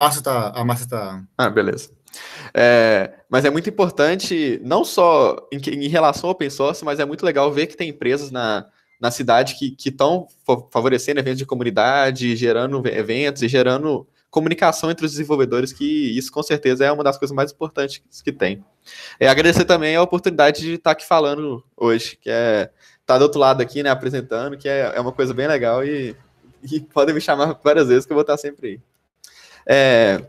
massa tá. A massa tá... Ah, beleza. É, mas é muito importante, não só em, em, relação ao open source, mas é muito legal ver que tem empresas na, na cidade que estão favorecendo eventos de comunidade, gerando eventos e gerando comunicação entre os desenvolvedores, que isso com certeza é uma das coisas mais importantes que tem. É, agradecer também a oportunidade de estar tá aqui falando hoje, que é estar tá do outro lado aqui, né, apresentando, que é, é uma coisa bem legal e, e podem me chamar várias vezes que eu vou estar tá sempre aí. É...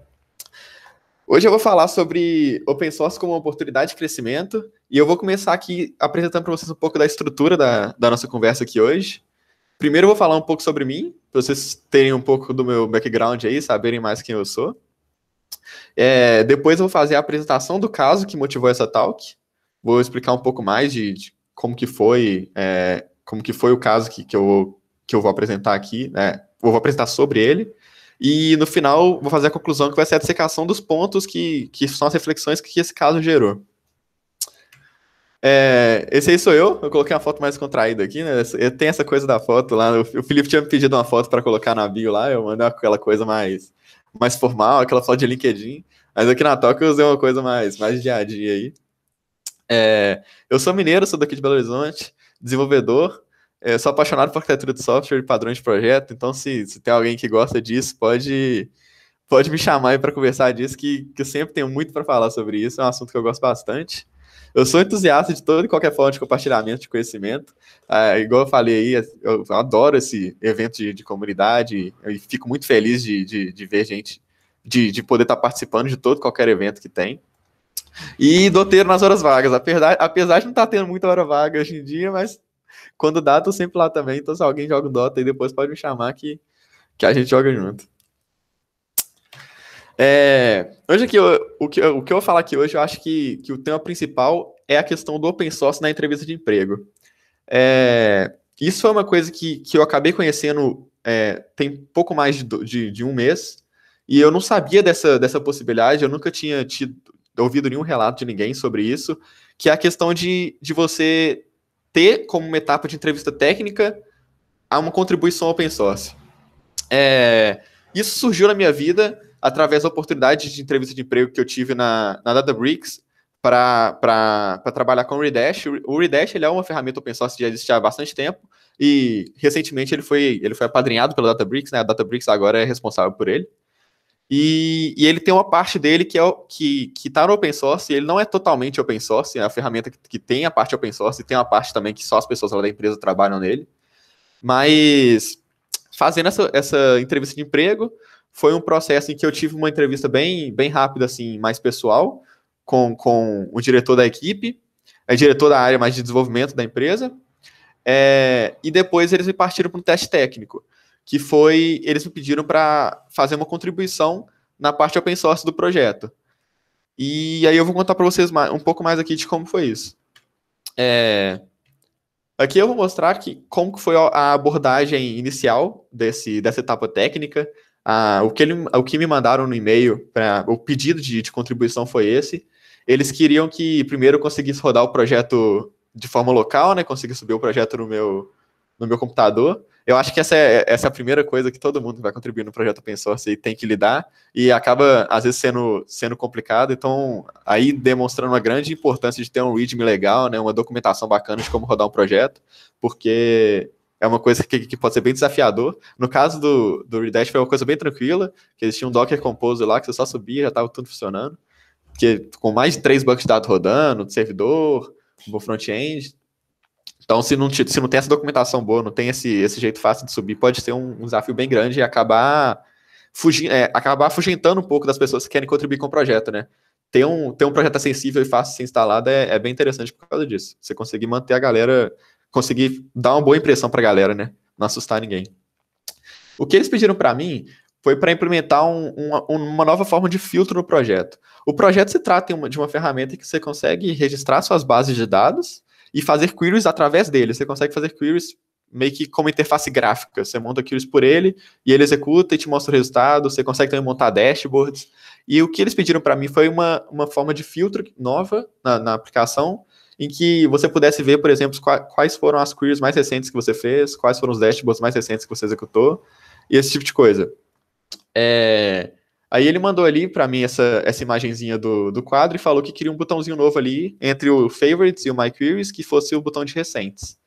Hoje eu vou falar sobre open source como uma oportunidade de crescimento e eu vou começar aqui apresentando para vocês um pouco da estrutura da, da nossa conversa aqui hoje. Primeiro eu vou falar um pouco sobre mim, para vocês terem um pouco do meu background aí, saberem mais quem eu sou. É, depois eu vou fazer a apresentação do caso que motivou essa talk. Vou explicar um pouco mais de, de como que foi, é, como que foi o caso que, que, eu, que eu vou apresentar aqui, né? Eu vou apresentar sobre ele. E no final, vou fazer a conclusão que vai ser a dissecação dos pontos que, que são as reflexões que esse caso gerou. É, esse aí sou eu. Eu coloquei uma foto mais contraída aqui, né? Tem essa coisa da foto lá. O Felipe tinha me pedido uma foto para colocar na bio lá. Eu mandei aquela coisa mais, mais formal, aquela foto de LinkedIn. Mas aqui na Toca eu usei uma coisa mais, mais dia a dia aí. É, eu sou mineiro, sou daqui de Belo Horizonte, desenvolvedor. Eu sou apaixonado por arquitetura de software e padrões de projeto, então se, se tem alguém que gosta disso, pode, pode me chamar aí para conversar disso, que, que eu sempre tenho muito para falar sobre isso, é um assunto que eu gosto bastante. Eu sou entusiasta de toda e qualquer forma de compartilhamento de conhecimento. Ah, igual eu falei aí, é, eu adoro esse evento de, de comunidade e fico muito feliz de, de, de, ver gente, de, de poder estar tá participando de todo e qualquer evento que tem. E doteiro nas horas vagas, apesar, apesar de não estar tá tendo muita hora vaga hoje em dia, mas quando dá, tô sempre lá também. Então, se alguém joga o Dota aí, depois pode me chamar que, que a gente joga junto. É, hoje aqui, o o, que, o que eu vou falar aqui hoje, eu acho que, que o tema principal é a questão do open source na entrevista de emprego. É, isso foi uma coisa que, que eu acabei conhecendo é, tem pouco mais de, de, de um mês, e eu não sabia dessa, dessa possibilidade, eu nunca tinha tido, ouvido nenhum relato de ninguém sobre isso, que é a questão de, de você ter como uma etapa de entrevista técnica a uma contribuição open source. É, isso surgiu na minha vida através da oportunidade de entrevista de emprego que eu tive na, na Databricks para trabalhar com o Redash. O Redash ele é uma ferramenta open source que já existe há bastante tempo e recentemente ele foi, ele foi apadrinhado pela Databricks, né? a Databricks agora é responsável por ele. E, e, ele tem uma parte dele que é o, que está no open source, ele não é totalmente open source, é a ferramenta que, que, tem a parte open source, e tem uma parte também que só as pessoas lá da empresa trabalham nele. Mas fazendo essa, essa entrevista de emprego, foi um processo em que eu tive uma entrevista bem, bem rápida, assim, mais pessoal, com, com o diretor da equipe, é diretor da área mais de desenvolvimento da empresa. É, e depois eles me partiram para um teste técnico que foi eles me pediram para fazer uma contribuição na parte open source do projeto. E aí eu vou contar para vocês um pouco mais aqui de como foi isso. É, aqui eu vou mostrar que, como que foi a abordagem inicial desse, dessa etapa técnica, a, o, que ele, o que me mandaram no e-mail, pra, o pedido de, de contribuição foi esse. Eles queriam que primeiro eu conseguisse rodar o projeto de forma local, né, conseguir subir o projeto no meu, no meu computador, eu acho que essa é, essa é a primeira coisa que todo mundo que vai contribuir no projeto open source assim, tem que lidar e acaba, às vezes, sendo, sendo complicado. Então, aí demonstrando uma grande importância de ter um README legal, né, uma documentação bacana de como rodar um projeto, porque é uma coisa que, que, pode ser bem desafiador. No caso do, do Redash foi uma coisa bem tranquila, que existia um Docker Compose lá, que você só subia, já estava tudo funcionando. Que, com mais de três bancos de dados rodando, servidor, um bom front-end, então, se não, se não tem essa documentação boa, não tem esse, esse jeito fácil de subir, pode ser um, um desafio bem grande e acabar, fugi, é, acabar afugentando um pouco das pessoas que querem contribuir com o projeto, né? Ter um, ter um projeto acessível e fácil de ser instalado é, é bem interessante por causa disso. Você conseguir manter a galera, conseguir dar uma boa impressão para a galera, né? Não assustar ninguém. O que eles pediram para mim foi para implementar um, uma, uma, nova forma de filtro no projeto. O projeto se trata de uma, de uma ferramenta que você consegue registrar suas bases de dados e fazer queries através dele. Você consegue fazer queries meio que como interface gráfica. Você monta queries por ele e ele executa e te mostra o resultado. Você consegue também montar dashboards. E o que eles pediram para mim foi uma, uma forma de filtro nova na, na aplicação, em que você pudesse ver, por exemplo, quais foram as queries mais recentes que você fez, quais foram os dashboards mais recentes que você executou, e esse tipo de coisa. É... Aí ele mandou ali para mim essa, essa imagenzinha do, do quadro e falou que queria um botãozinho novo ali entre o Favorites e o My Queries, que fosse o botão de recentes.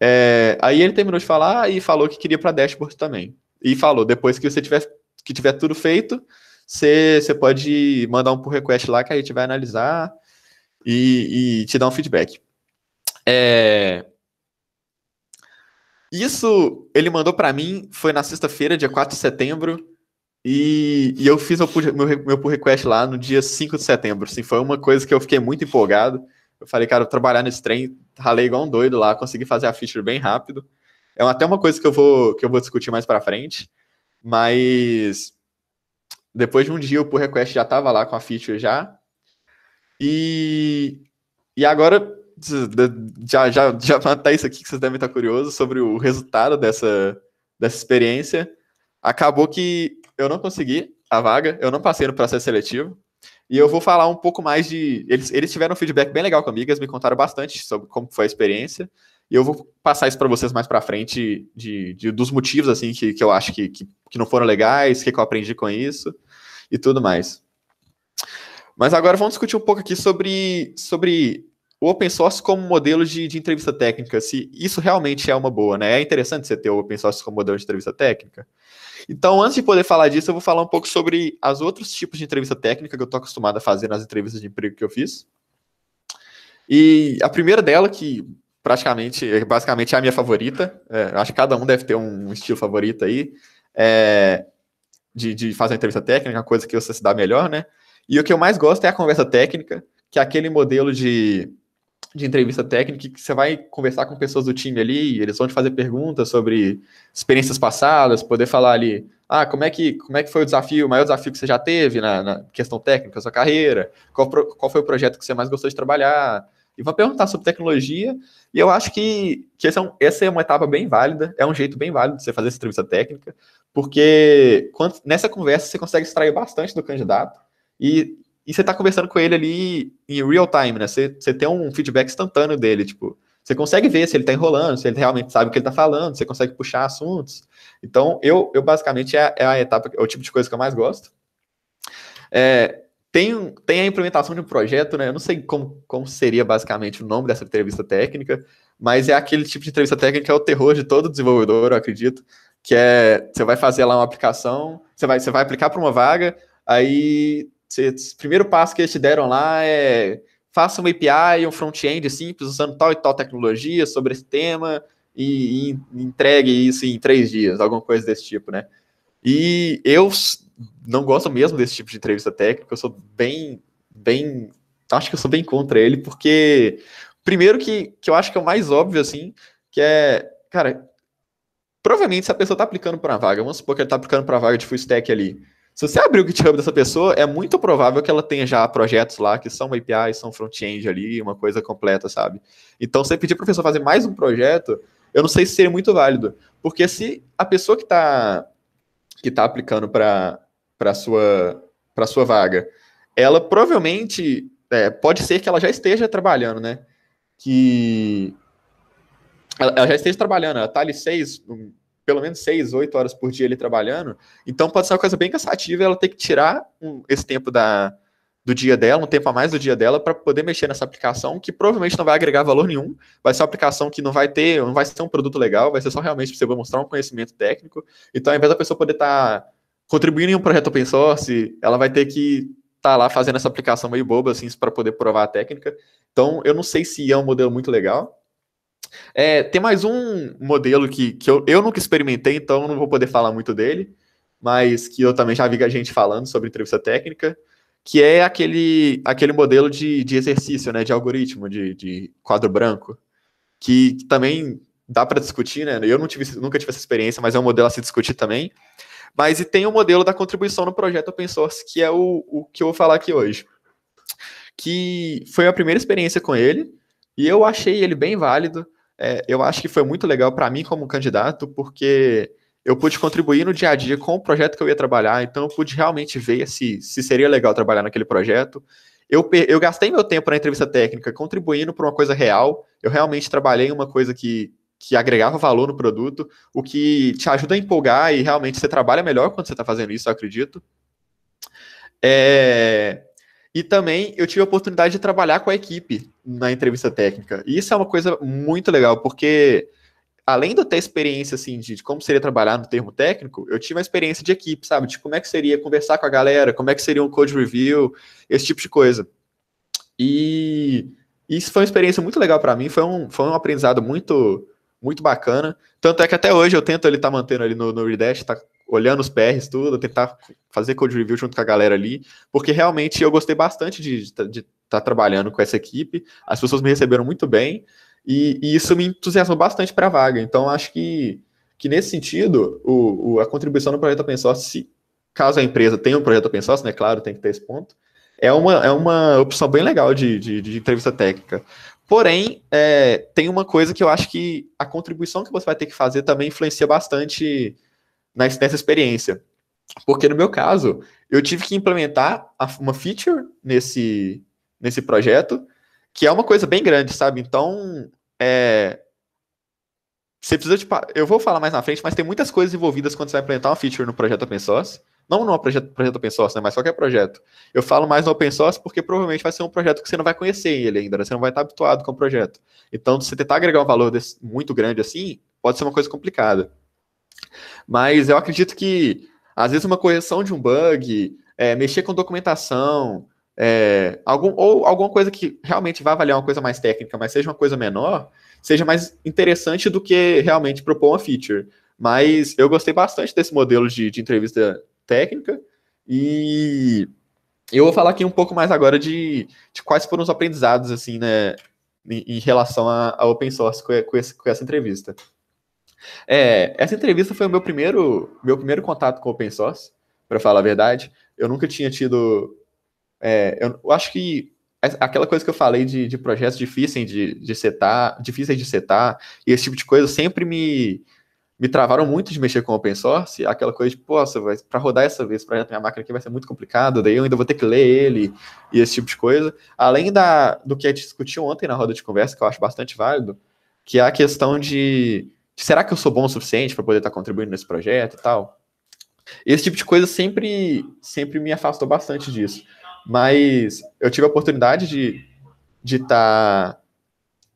É, aí ele terminou de falar e falou que queria para dashboard também. E falou, depois que você tiver, que tiver tudo feito, você, pode mandar um pull request lá que a gente vai analisar e, e te dar um feedback. É, isso ele mandou para mim, foi na sexta-feira, dia 4 de setembro, e, e eu fiz meu, meu, meu pull request lá no dia 5 de setembro. Assim, foi uma coisa que eu fiquei muito empolgado. Eu falei, cara, eu trabalhar nesse trem, ralei igual um doido lá, consegui fazer a feature bem rápido. É até uma coisa que eu vou, que eu vou discutir mais para frente. Mas depois de um dia, o pull request já estava lá com a feature já. E, e agora, já, já, já matar tá isso aqui, que vocês devem estar curiosos sobre o resultado dessa, dessa experiência. Acabou que eu não consegui a vaga, eu não passei no processo seletivo. E eu vou falar um pouco mais de. Eles, eles tiveram um feedback bem legal comigo, eles me contaram bastante sobre como foi a experiência. E eu vou passar isso para vocês mais para frente, de, de, dos motivos assim que, que eu acho que, que, que não foram legais, o que, que eu aprendi com isso e tudo mais. Mas agora vamos discutir um pouco aqui sobre, sobre o open source como modelo de, de, entrevista técnica, se isso realmente é uma boa, né? É interessante você ter o open source como modelo de entrevista técnica. Então, antes de poder falar disso, eu vou falar um pouco sobre os outros tipos de entrevista técnica que eu estou acostumado a fazer nas entrevistas de emprego que eu fiz. E a primeira dela, que praticamente, é, basicamente é a minha favorita, é, acho que cada um deve ter um estilo favorito aí, é, de, de fazer uma entrevista técnica, uma coisa que você se dá melhor, né? E o que eu mais gosto é a conversa técnica, que é aquele modelo de de entrevista técnica que você vai conversar com pessoas do time ali, eles vão te fazer perguntas sobre experiências passadas, poder falar ali, ah, como é que, como é que foi o desafio, o maior desafio que você já teve na, na questão técnica sua carreira, qual, qual foi o projeto que você mais gostou de trabalhar, e vão perguntar sobre tecnologia, e eu acho que, que esse é um, essa é uma etapa bem válida, é um jeito bem válido de você fazer essa entrevista técnica, porque quando, nessa conversa você consegue extrair bastante do candidato, e e você está conversando com ele ali em real time, né? Você, você tem um feedback instantâneo dele, tipo, você consegue ver se ele está enrolando, se ele realmente sabe o que ele está falando, você consegue puxar assuntos. Então, eu, eu basicamente é, é a etapa, é o tipo de coisa que eu mais gosto. É, tem, tem a implementação de um projeto, né? Eu não sei como, como seria basicamente o nome dessa entrevista técnica, mas é aquele tipo de entrevista técnica que é o terror de todo desenvolvedor, eu acredito, que é você vai fazer lá uma aplicação, você vai, você vai aplicar para uma vaga, aí o primeiro passo que eles te deram lá é faça uma API, um front-end simples, usando tal e tal tecnologia sobre esse tema e, e entregue isso em três dias, alguma coisa desse tipo, né? E eu não gosto mesmo desse tipo de entrevista técnica, eu sou bem, bem, acho que eu sou bem contra ele, porque primeiro que, que eu acho que é o mais óbvio, assim, que é, cara, provavelmente se a pessoa tá aplicando para uma vaga, vamos supor que ele tá aplicando para vaga de full stack ali, se você abrir o GitHub dessa pessoa, é muito provável que ela tenha já projetos lá que são APIs, são front-end ali, uma coisa completa, sabe? Então, se você pedir para a pessoa fazer mais um projeto, eu não sei se seria muito válido. Porque se a pessoa que está que tá aplicando para a sua, sua vaga, ela provavelmente, é, pode ser que ela já esteja trabalhando, né? Que ela, já esteja trabalhando, ela está ali seis, pelo menos 6, 8 horas por dia ali trabalhando. Então pode ser uma coisa bem cansativa ela ter que tirar um, esse tempo da, do dia dela, um tempo a mais do dia dela, para poder mexer nessa aplicação, que provavelmente não vai agregar valor nenhum, vai ser uma aplicação que não vai ter, não vai ser um produto legal, vai ser só realmente para você mostrar um conhecimento técnico. Então, ao invés da pessoa poder estar tá contribuindo em um projeto open source, ela vai ter que estar tá lá fazendo essa aplicação meio boba, assim, para poder provar a técnica. Então, eu não sei se é um modelo muito legal. É, tem mais um modelo que, que eu, eu nunca experimentei, então não vou poder falar muito dele, mas que eu também já vi a gente falando sobre entrevista técnica, que é aquele, aquele modelo de, de exercício, né, de algoritmo, de, de quadro branco, que, que também dá para discutir, né? Eu não tive, nunca tive essa experiência, mas é um modelo a se discutir também. Mas e tem o um modelo da contribuição no projeto open source, que é o, o que eu vou falar aqui hoje. Que foi a primeira experiência com ele, e eu achei ele bem válido é, eu acho que foi muito legal para mim como candidato, porque eu pude contribuir no dia a dia com o projeto que eu ia trabalhar, então eu pude realmente ver se, se seria legal trabalhar naquele projeto. Eu, eu gastei meu tempo na entrevista técnica contribuindo para uma coisa real, eu realmente trabalhei em uma coisa que, que agregava valor no produto, o que te ajuda a empolgar e realmente você trabalha melhor quando você está fazendo isso, eu acredito. É, e também eu tive a oportunidade de trabalhar com a equipe na entrevista técnica. E isso é uma coisa muito legal, porque além de eu ter experiência assim, de, de, como seria trabalhar no termo técnico, eu tive uma experiência de equipe, sabe? De como é que seria conversar com a galera, como é que seria um code review, esse tipo de coisa. E isso foi uma experiência muito legal para mim, foi um, foi um aprendizado muito muito bacana. Tanto é que até hoje eu tento ele estar tá mantendo ali no, no Redash, tá olhando os PRs, tudo, tentar fazer code review junto com a galera ali, porque realmente eu gostei bastante de estar tá trabalhando com essa equipe, as pessoas me receberam muito bem, e, e isso me entusiasmou bastante para a vaga. Então, acho que, que nesse sentido, o, o, a contribuição no projeto Open Source, se, caso a empresa tenha um projeto Open Source, né, claro, tem que ter esse ponto, é uma, é uma opção bem legal de, de, de entrevista técnica. Porém, é, tem uma coisa que eu acho que a contribuição que você vai ter que fazer também influencia bastante nessa experiência. Porque no meu caso, eu tive que implementar uma feature nesse, nesse projeto, que é uma coisa bem grande, sabe? Então, é, você precisa tipo, Eu vou falar mais na frente, mas tem muitas coisas envolvidas quando você vai implementar uma feature no projeto open source. Não no projeto, projeto open source, né, mas qualquer projeto. Eu falo mais no open source porque provavelmente vai ser um projeto que você não vai conhecer ele ainda, né? você não vai estar habituado com o projeto. Então, se você tentar agregar um valor desse, muito grande assim, pode ser uma coisa complicada. Mas eu acredito que, às vezes, uma correção de um bug, é, mexer com documentação, é, algum, ou alguma coisa que realmente vá avaliar uma coisa mais técnica, mas seja uma coisa menor, seja mais interessante do que realmente propor uma feature. Mas eu gostei bastante desse modelo de, de entrevista técnica e eu vou falar aqui um pouco mais agora de, de quais foram os aprendizados assim, né, em, em relação a, a open source com, com, esse, com essa entrevista. É, essa entrevista foi o meu primeiro, meu primeiro contato com open source, para falar a verdade. Eu nunca tinha tido. É, eu, eu, acho que aquela coisa que eu falei de, de projetos difíceis de, de setar, difíceis de setar, e esse tipo de coisa sempre me, me travaram muito de mexer com open source, aquela coisa de, poxa, para rodar essa vez, para minha máquina aqui vai ser muito complicado, daí eu ainda vou ter que ler ele e esse tipo de coisa. Além da, do que a gente discutiu ontem na roda de conversa, que eu acho bastante válido, que é a questão de será que eu sou bom o suficiente para poder estar tá contribuindo nesse projeto e tal? Esse tipo de coisa sempre, sempre me afastou bastante disso. Mas eu tive a oportunidade de de estar tá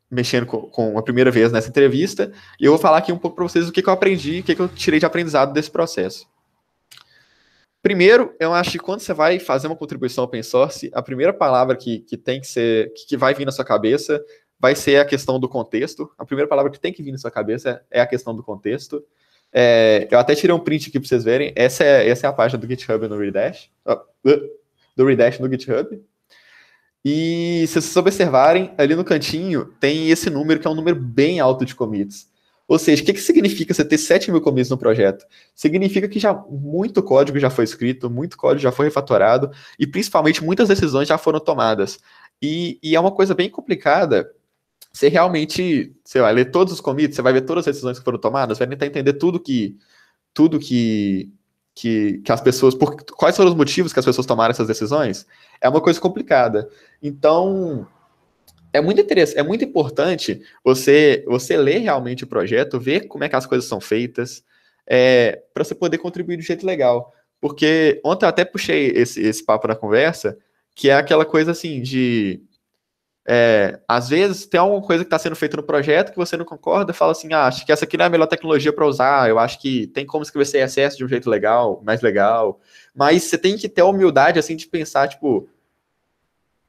mexendo com, com, a primeira vez nessa entrevista, e eu vou falar aqui um pouco para vocês o que, que eu aprendi, o que, que eu tirei de aprendizado desse processo. Primeiro, eu acho que quando você vai fazer uma contribuição open source, a primeira palavra que, que tem que ser, que, que vai vir na sua cabeça vai ser a questão do contexto. A primeira palavra que tem que vir na sua cabeça é, é a questão do contexto. É, eu até tirei um print aqui para vocês verem. Essa é, essa é a página do GitHub no Redash. Ah, uh, do Redash no GitHub. E se vocês observarem, ali no cantinho tem esse número, que é um número bem alto de commits. Ou seja, o que, que significa você ter 7 mil commits no projeto? Significa que já muito código já foi escrito, muito código já foi refatorado, e principalmente muitas decisões já foram tomadas. E, e é uma coisa bem complicada, você realmente, você vai ler todos os commits, você vai ver todas as decisões que foram tomadas, vai tentar entender tudo que tudo que que, que as pessoas, por, quais foram os motivos que as pessoas tomaram essas decisões, é uma coisa complicada. Então, é muito interessante, é muito importante você você ler realmente o projeto, ver como é que as coisas são feitas, é, para você poder contribuir de um jeito legal. Porque ontem eu até puxei esse, esse papo na conversa, que é aquela coisa assim de é, às vezes tem alguma coisa que está sendo feita no projeto que você não concorda, fala assim, ah, acho que essa aqui não é a melhor tecnologia para usar, eu acho que tem como escrever CSS de um jeito legal, mais legal. Mas você tem que ter a humildade, assim, de pensar, tipo,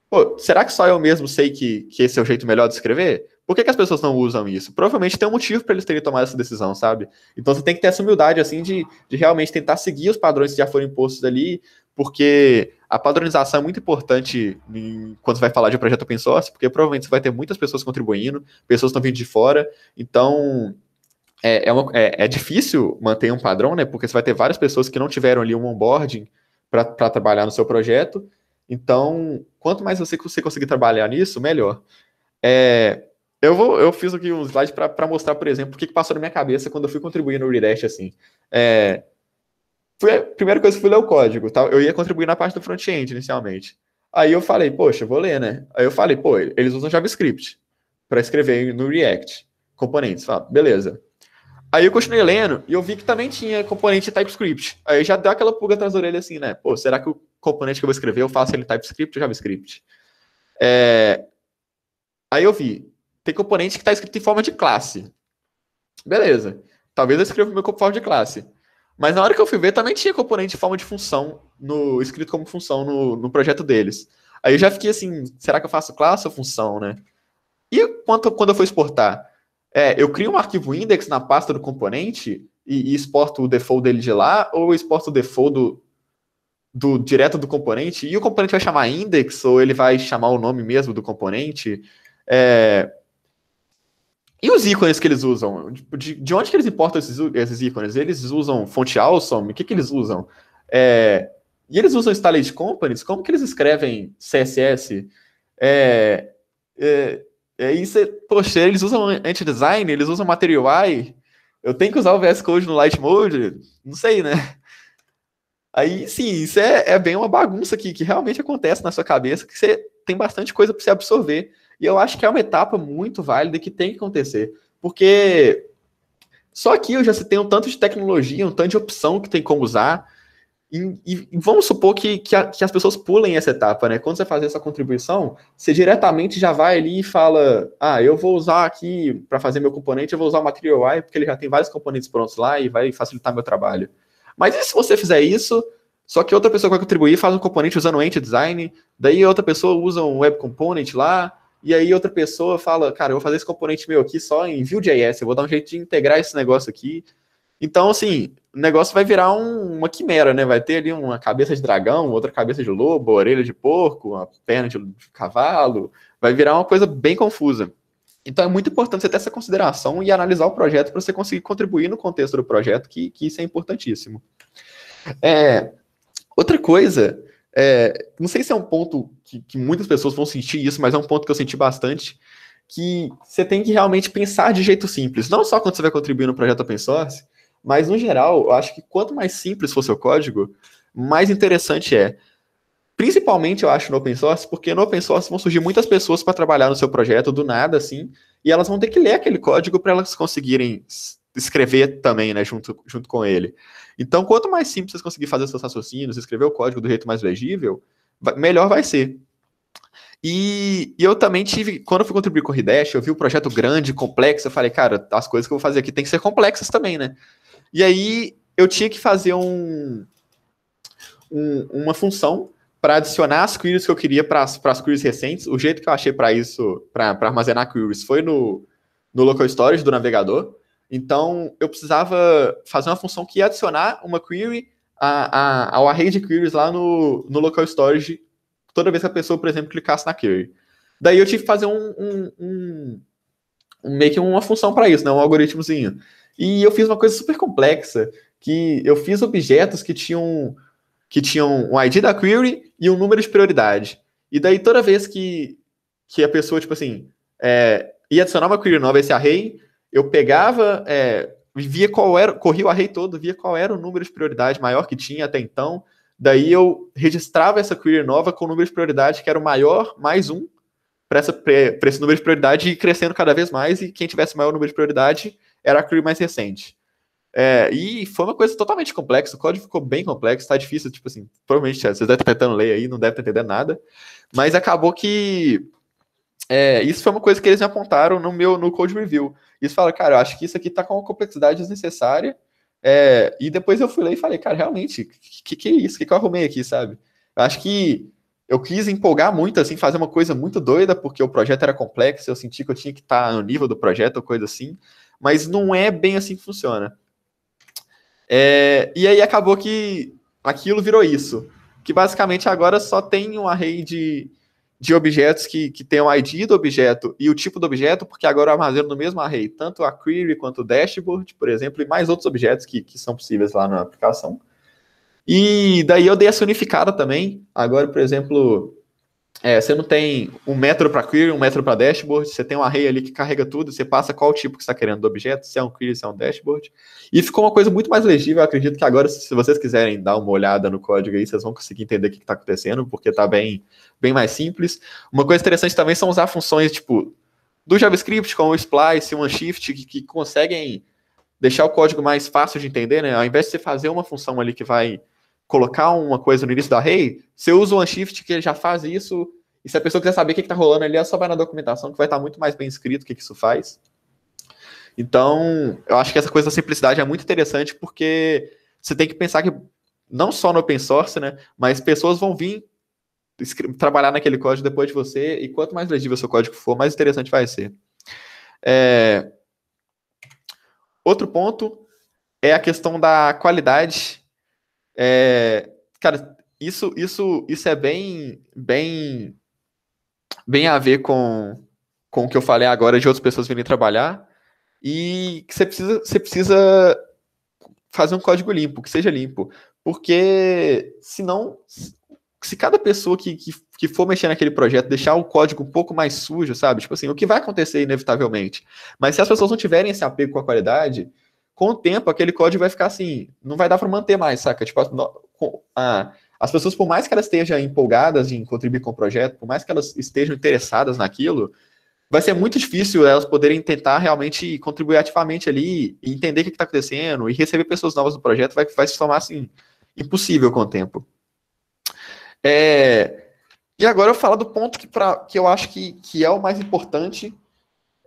Pô, será que só eu mesmo sei que, que esse é o jeito melhor de escrever? Por que, que as pessoas não usam isso? Provavelmente tem um motivo para eles terem tomado essa decisão, sabe? Então você tem que ter essa humildade, assim, de, de realmente tentar seguir os padrões que já foram impostos ali, porque a padronização é muito importante em, quando você vai falar de um projeto open source, porque provavelmente você vai ter muitas pessoas contribuindo, pessoas estão vindo de fora, então é, é, uma, é, é, difícil manter um padrão, né? Porque você vai ter várias pessoas que não tiveram ali um onboarding para trabalhar no seu projeto. Então, quanto mais você, você conseguir trabalhar nisso, melhor. É, eu, vou, eu fiz aqui um slide para mostrar, por exemplo, o que, que, passou na minha cabeça quando eu fui contribuir no Redash, assim. É, Fui, a primeira coisa que fui ler o código, tá? eu ia contribuir na parte do front-end inicialmente. Aí eu falei, poxa, vou ler, né? Aí eu falei, pô, eles usam JavaScript para escrever no React componentes. Fala, beleza. Aí eu continuei lendo e eu vi que também tinha componente TypeScript. Aí já deu aquela pulga atrás da orelha assim, né? Pô, será que o componente que eu vou escrever eu faço ele TypeScript ou JavaScript? É... Aí eu vi, tem componente que está escrito em forma de classe. Beleza. Talvez eu escreva meu forma de classe. Mas na hora que eu fui ver, também tinha componente de forma de função no escrito como função no, no projeto deles. Aí eu já fiquei assim, será que eu faço classe ou função, né? E quanto, quando eu for exportar? É, eu crio um arquivo index na pasta do componente e, e, exporto o default dele de lá, ou eu exporto o default do, do direto do componente, e o componente vai chamar index, ou ele vai chamar o nome mesmo do componente. É, e os ícones que eles usam? Tipo, de, de onde que eles importam esses, esses ícones? Eles usam fonte Awesome? O que, que eles usam? É, e eles usam styled companies? Como que eles escrevem CSS? É, é, é isso é, poxa, eles usam anti-design? Eles usam Material UI? Eu tenho que usar o VS Code no Light Mode? Não sei, né? Aí, sim, isso é, é bem uma bagunça que, que realmente acontece na sua cabeça, que você tem bastante coisa para se absorver e eu acho que é uma etapa muito válida que tem que acontecer. Porque só aqui eu já tem um tanto de tecnologia, um tanto de opção que tem como usar. E, e vamos supor que, que, a, que, as pessoas pulem essa etapa, né? Quando você fazer essa contribuição, você diretamente já vai ali e fala: Ah, eu vou usar aqui para fazer meu componente, eu vou usar o Material UI porque ele já tem vários componentes prontos lá e vai facilitar meu trabalho. Mas e se você fizer isso, só que outra pessoa que vai contribuir faz um componente usando o Entity Design, daí outra pessoa usa um Web Component lá, e aí outra pessoa fala, cara, eu vou fazer esse componente meu aqui só em Vue.js, eu vou dar um jeito de integrar esse negócio aqui. Então, assim, o negócio vai virar um, uma quimera, né? Vai ter ali uma cabeça de dragão, outra cabeça de lobo, orelha de porco, uma perna de cavalo. Vai virar uma coisa bem confusa. Então é muito importante você ter essa consideração e analisar o projeto para você conseguir contribuir no contexto do projeto, que, que isso é importantíssimo. É, outra coisa, é, não sei se é um ponto que, que muitas pessoas vão sentir isso, mas é um ponto que eu senti bastante, que você tem que realmente pensar de jeito simples. Não só quando você vai contribuir no projeto open source, mas no geral, eu acho que quanto mais simples for seu código, mais interessante é. Principalmente, eu acho, no open source, porque no open source vão surgir muitas pessoas para trabalhar no seu projeto do nada, assim, e elas vão ter que ler aquele código para elas conseguirem escrever também, né, junto, junto com ele. Então, quanto mais simples você conseguir fazer seus raciocínios, escrever o código do jeito mais legível, melhor vai ser. E, e, eu também tive, quando eu fui contribuir com o Redash, eu vi o um projeto grande, complexo, eu falei, cara, as coisas que eu vou fazer aqui tem que ser complexas também, né? E aí eu tinha que fazer um, um uma função para adicionar as queries que eu queria para as queries recentes. O jeito que eu achei para isso, para armazenar queries, foi no, no local storage do navegador. Então eu precisava fazer uma função que ia adicionar uma query a, a, ao array de queries lá no, no local storage toda vez que a pessoa, por exemplo, clicasse na query. Daí eu tive que fazer um, um, um, um meio que uma função para isso, né? um algoritmozinho. E eu fiz uma coisa super complexa, que eu fiz objetos que tinham que tinham um ID da query e um número de prioridade. E daí toda vez que, que a pessoa, tipo assim, é, ia adicionar uma query nova a esse array, eu pegava é, via qual era, corri o array todo, via qual era o número de prioridade maior que tinha até então. Daí eu registrava essa query nova com o número de prioridade que era o maior mais um para esse número de prioridade e crescendo cada vez mais. E quem tivesse maior número de prioridade era a query mais recente. É, e foi uma coisa totalmente complexa, o código ficou bem complexo, está difícil, tipo assim, provavelmente vocês devem estar tentando ler aí, não devem estar entendendo nada, mas acabou que é, isso foi uma coisa que eles me apontaram no meu no code review. Eles falaram, cara, eu acho que isso aqui tá com uma complexidade desnecessária. É, e depois eu fui lá e falei, cara, realmente, o que, que é isso? O que, que eu arrumei aqui, sabe? Eu acho que eu quis empolgar muito, assim, fazer uma coisa muito doida, porque o projeto era complexo, eu senti que eu tinha que estar tá no nível do projeto ou coisa assim, mas não é bem assim que funciona. É, e aí acabou que aquilo virou isso, que basicamente agora só tem um array de, de objetos que, que tem o ID do objeto e o tipo do objeto, porque agora eu armazeno no mesmo array, tanto a query quanto o dashboard, por exemplo, e mais outros objetos que, que são possíveis lá na aplicação. E daí eu dei essa unificada também. Agora, por exemplo, é, você não tem um metro para query, um metro para dashboard, você tem um array ali que carrega tudo, você passa qual tipo que está querendo do objeto, se é um query, se é um dashboard. E ficou uma coisa muito mais legível, eu acredito que agora, se vocês quiserem dar uma olhada no código aí, vocês vão conseguir entender o que está acontecendo, porque está bem, bem mais simples. Uma coisa interessante também são usar funções tipo do JavaScript, como o splice, o shift, que, que conseguem deixar o código mais fácil de entender, né? Ao invés de você fazer uma função ali que vai colocar uma coisa no início da rei, você usa o OneShift que ele já faz isso. E se a pessoa quiser saber o que está rolando ali, é só vai na documentação que vai estar tá muito mais bem escrito o que, que isso faz. Então, eu acho que essa coisa da simplicidade é muito interessante porque você tem que pensar que não só no open source, né, mas pessoas vão vir trabalhar naquele código depois de você e quanto mais legível seu código for, mais interessante vai ser. É... Outro ponto é a questão da qualidade é, cara, isso, isso, isso é bem, bem, bem a ver com, com o que eu falei agora de outras pessoas virem trabalhar. E que você precisa, você precisa fazer um código limpo, que seja limpo. Porque senão, se cada pessoa que, que, que, for mexer naquele projeto deixar o código um pouco mais sujo, sabe? Tipo assim, o que vai acontecer inevitavelmente. Mas se as pessoas não tiverem esse apego com a qualidade, com o tempo aquele código vai ficar assim, não vai dar para manter mais, saca? Tipo, a, as pessoas, por mais que elas estejam empolgadas em contribuir com o projeto, por mais que elas estejam interessadas naquilo, vai ser muito difícil elas poderem tentar realmente contribuir ativamente ali, entender o que está acontecendo e receber pessoas novas do projeto vai, vai se tornar assim, impossível com o tempo. É, e agora eu falo do ponto que, pra, que eu acho que, que é o mais importante,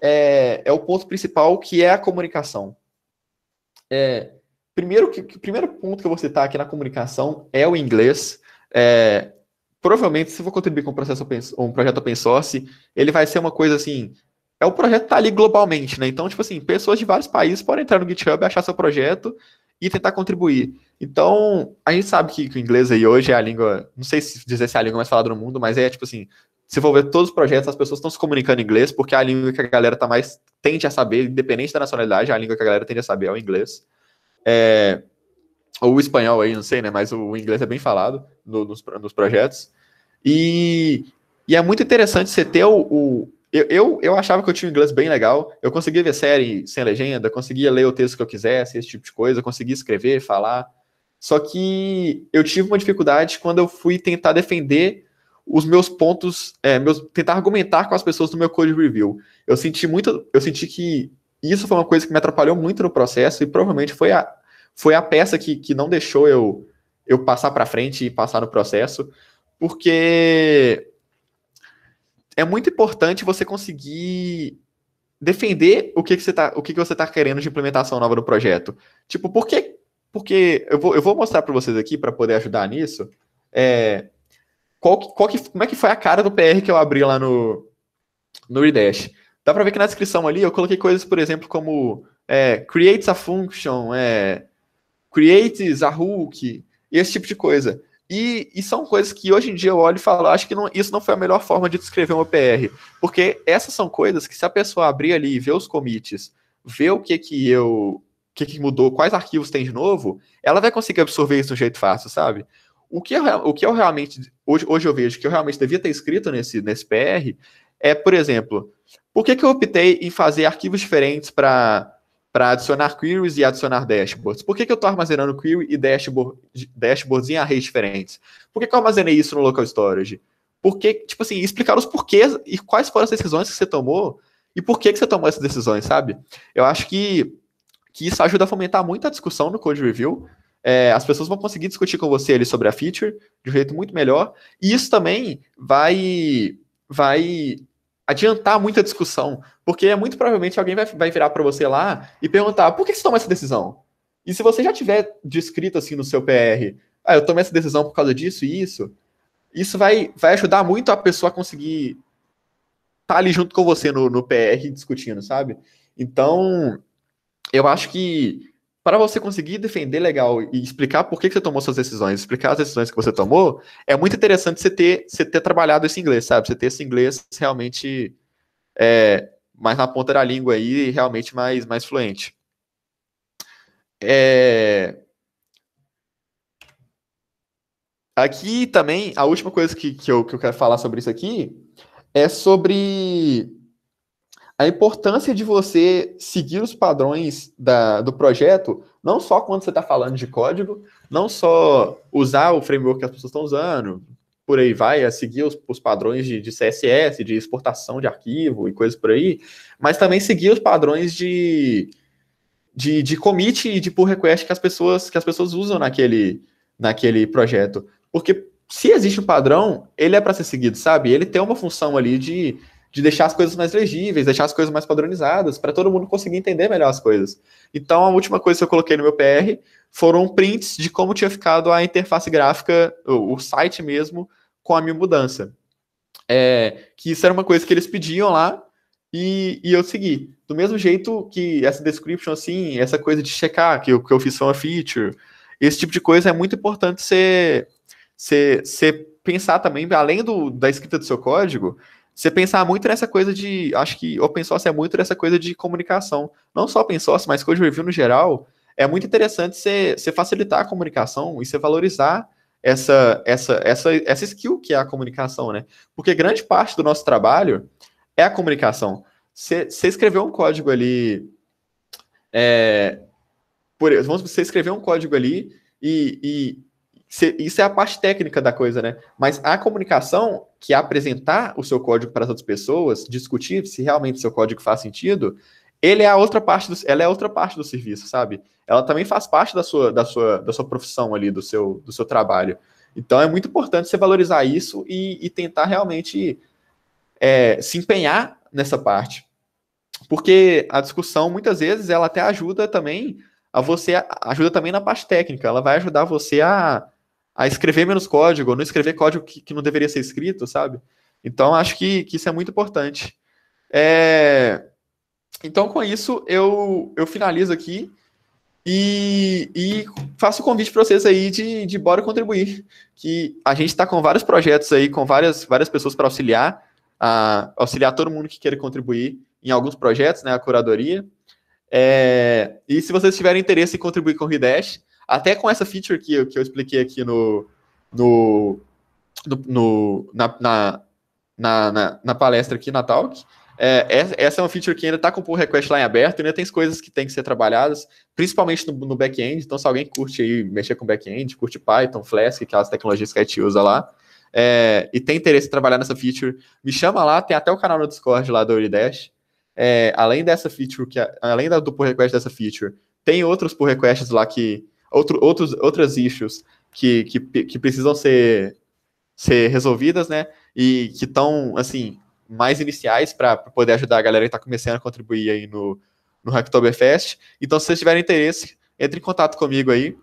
é, é o ponto principal, que é a comunicação. É, primeiro, que, o primeiro ponto que eu vou citar aqui na comunicação é o inglês. É, provavelmente, se for contribuir com um, processo open, um projeto open source, ele vai ser uma coisa assim. É o projeto tá ali globalmente, né? Então, tipo assim, pessoas de vários países podem entrar no GitHub, achar seu projeto e tentar contribuir. Então, a gente sabe que, que o inglês aí hoje é a língua, não sei se dizer se é a língua mais falada no mundo, mas é tipo assim, se for ver todos os projetos, as pessoas estão se comunicando em inglês, porque é a língua que a galera tá mais tende a saber, independente da nacionalidade, é a língua que a galera tende a saber é o inglês. É, ou o espanhol aí, não sei, né? Mas o inglês é bem falado no, nos, nos, projetos. E, e, é muito interessante você ter o. o eu, eu, eu, achava que eu tinha um inglês bem legal. Eu conseguia ver série sem legenda, conseguia ler o texto que eu quisesse, esse tipo de coisa, conseguia escrever, falar. Só que eu tive uma dificuldade quando eu fui tentar defender os meus pontos, é, meus, tentar argumentar com as pessoas no meu code review. Eu senti muito, eu senti que isso foi uma coisa que me atrapalhou muito no processo e provavelmente foi a, foi a peça que, que não deixou eu, eu passar para frente e passar no processo, porque é muito importante você conseguir defender o que, que você está o que, que você tá querendo de implementação nova no projeto. Tipo, por que porque eu vou, eu vou mostrar para vocês aqui para poder ajudar nisso. É, qual que, qual que, como é que foi a cara do PR que eu abri lá no, no Redash. Dá para ver que na descrição ali eu coloquei coisas, por exemplo, como é, creates a function, é, creates a hook, esse tipo de coisa. E, e, são coisas que hoje em dia eu olho e falo, acho que não, isso não foi a melhor forma de descrever um PR. Porque essas são coisas que se a pessoa abrir ali e ver os commits, ver o que que eu, o que que mudou, quais arquivos tem de novo, ela vai conseguir absorver isso de um jeito fácil, sabe? O que é eu, o que eu realmente, hoje, hoje eu vejo que eu realmente devia ter escrito nesse, nesse PR é, por exemplo, por que, que eu optei em fazer arquivos diferentes para para adicionar queries e adicionar dashboards. Por que, que eu estou armazenando query e dashboard, dashboards em arrays diferentes? Por que, que eu armazenei isso no local storage? que tipo assim, explicar os porquês e quais foram as decisões que você tomou e por que, que você tomou essas decisões, sabe? Eu acho que, que isso ajuda a fomentar muito a discussão no code review é, as pessoas vão conseguir discutir com você ali sobre a feature de um jeito muito melhor. E isso também vai, vai adiantar muita discussão, porque muito provavelmente alguém vai, vai virar para você lá e perguntar por que você tomou essa decisão? E se você já tiver descrito assim no seu PR, ah, eu tomei essa decisão por causa disso e isso, isso vai, vai ajudar muito a pessoa a conseguir estar tá ali junto com você no, no PR discutindo, sabe? Então, eu acho que para você conseguir defender legal e explicar por que, que você tomou suas decisões, explicar as decisões que você tomou, é muito interessante você ter, você ter trabalhado esse inglês, sabe? Você ter esse inglês realmente é, mais na ponta da língua aí, realmente mais, mais fluente. É... Aqui também, a última coisa que, que, eu, que eu quero falar sobre isso aqui é sobre a importância de você seguir os padrões da, do projeto, não só quando você está falando de código, não só usar o framework que as pessoas estão usando, por aí vai, a é seguir os, os padrões de, de, CSS, de exportação de arquivo e coisas por aí, mas também seguir os padrões de, de, de commit e de pull request que as pessoas, que as pessoas usam naquele, naquele projeto. Porque se existe um padrão, ele é para ser seguido, sabe? Ele tem uma função ali de de deixar as coisas mais legíveis, deixar as coisas mais padronizadas, para todo mundo conseguir entender melhor as coisas. Então, a última coisa que eu coloquei no meu PR foram prints de como tinha ficado a interface gráfica, o site mesmo, com a minha mudança. É, que isso era uma coisa que eles pediam lá e, e, eu segui. Do mesmo jeito que essa description, assim, essa coisa de checar, que, o que eu fiz foi uma feature, esse tipo de coisa é muito importante você, você pensar também, além do, da escrita do seu código, você pensar muito nessa coisa de. Acho que open source é muito nessa coisa de comunicação. Não só open source, mas code review no geral. É muito interessante você, facilitar a comunicação e você valorizar essa, essa, essa, essa skill que é a comunicação, né? Porque grande parte do nosso trabalho é a comunicação. Você escreveu um código ali. É, por, vamos, você escreveu um código ali e, e isso é a parte técnica da coisa, né? Mas a comunicação, que é apresentar o seu código para as outras pessoas, discutir se realmente seu código faz sentido, ele é a outra parte do, ela é outra parte do serviço, sabe? Ela também faz parte da sua, da sua, da sua profissão ali, do seu, do seu trabalho. Então é muito importante você valorizar isso e, e tentar realmente é, se empenhar nessa parte. Porque a discussão, muitas vezes, ela até ajuda também a você ajuda também na parte técnica, ela vai ajudar você a, a escrever menos código, ou não escrever código que, que, não deveria ser escrito, sabe? Então, acho que, que isso é muito importante. É... Então, com isso, eu, eu finalizo aqui e, e faço o convite para vocês aí de, de bora contribuir. Que a gente está com vários projetos aí, com várias, várias pessoas para auxiliar, a, auxiliar todo mundo que queira contribuir em alguns projetos, né, a curadoria. É... E se vocês tiverem interesse em contribuir com o Redash, até com essa feature que, que eu expliquei aqui no, no, no, na, na, na, na palestra aqui na Talk, é, essa é uma feature que ainda está com o pull request lá em aberto, ainda tem coisas que tem que ser trabalhadas, principalmente no, no back-end. Então, se alguém curte aí mexer com back-end, curte Python, Flask, aquelas tecnologias que a gente usa lá, é, e tem interesse em trabalhar nessa feature, me chama lá, tem até o canal no Discord lá do Dash. É, além dessa feature, que, além do pull request dessa feature, tem outros pull requests lá que, outro, outros, outras issues que, que, que precisam ser, ser resolvidas, né? E que estão, assim, mais iniciais para poder ajudar a galera que está começando a contribuir aí no, no Hacktoberfest. Então, se vocês tiverem interesse, entre em contato comigo aí.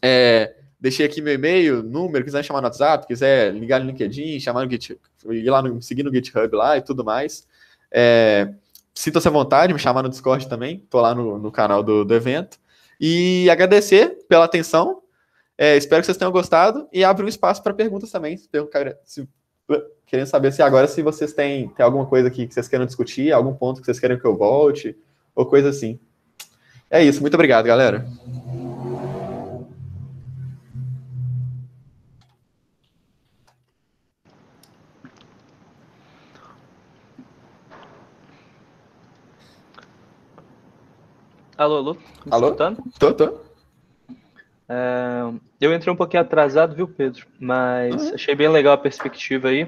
É, deixei aqui meu e-mail, número, quiser chamar no WhatsApp, quiser ligar no LinkedIn, chamar no GitHub, ir lá no, seguir no GitHub lá e tudo mais. É, Sinta-se à vontade, me chamar no Discord também, tô lá no, no canal do, do evento. E agradecer pela atenção. É, espero que vocês tenham gostado e abrir um espaço para perguntas também. Uh, querendo saber se agora se vocês têm, têm alguma coisa aqui que vocês queiram discutir, algum ponto que vocês querem que eu volte, ou coisa assim. É isso. Muito obrigado, galera. Alô, alô? Me tá alô? Escutando? Tô, tô. É, eu entrei um pouquinho atrasado, viu, Pedro? Mas uhum. achei bem legal a perspectiva aí.